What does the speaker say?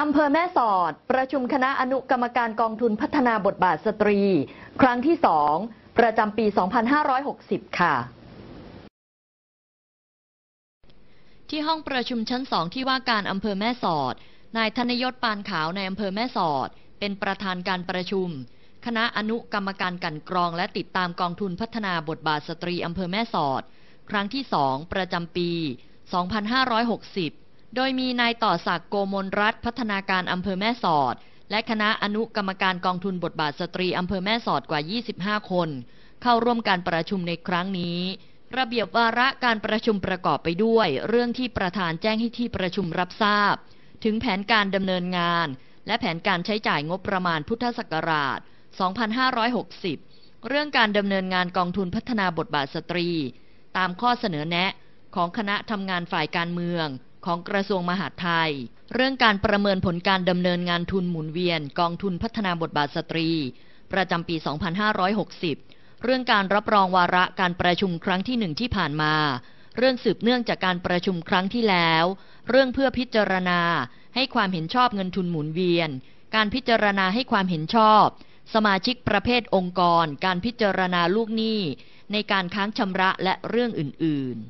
อำเภอแม่สอด ประชุมคณะอนุกรรมการกองทุนพัฒนาบทบาทสตรี ครั้งที่สองประจำปี 2560 ค่ะ ที่ห้องประชุมชั้นสองที่ว่าการอำเภอแม่สอดนายธนยศปานขาวในอำเภอแม่สอด เป็นประธานการประชุม คณะอนุกรรมการกันกรองและติดตามกองทุนพัฒนาบทบาทสตรีอำเภอแม่สอด ครั้งที่สองประจำปี 2560โดยมีนายต่อศักดิ์โกมลรัฐพัฒนาการอำเภอแม่สอด และคณะอนุกรรมการกองทุนบทบาทสตรี อำเภอแม่สอดกว่า 25 คน เข้าร่วมการประชุมในครั้งนี้ ระเบียบวาระการประชุมประกอบไปด้วย เรื่องที่ประธานแจ้งให้ที่ประชุมรับทราบ ถึงแผนการดำเนินงานและแผนการใช้จ่ายงบประมาณพุทธศักราช 2560 เรื่องการดำเนินงานกองทุนพัฒนาบทบาทสตรี ตามข้อเสนอแนะของคณะทำงานฝ่ายการเมืองของกระทรวงมหาดไทย เรื่องการประเมินผลการดำเนินงานทุนหมุนเวียนกองทุนพัฒนาบทบาทสตรี ประจำปี 2560 เรื่องการรับรองวาระการประชุมครั้งที่หนึ่งที่ผ่านมา เรื่องสืบเนื่องจากการประชุมครั้งที่แล้ว เรื่องเพื่อพิจารณาให้ความเห็นชอบเงินทุนหมุนเวียน การพิจารณาให้ความเห็นชอบสมาชิกประเภทองค์กร การพิจารณาลูกหนี้ ในการค้างชำระและเรื่องอื่น ๆ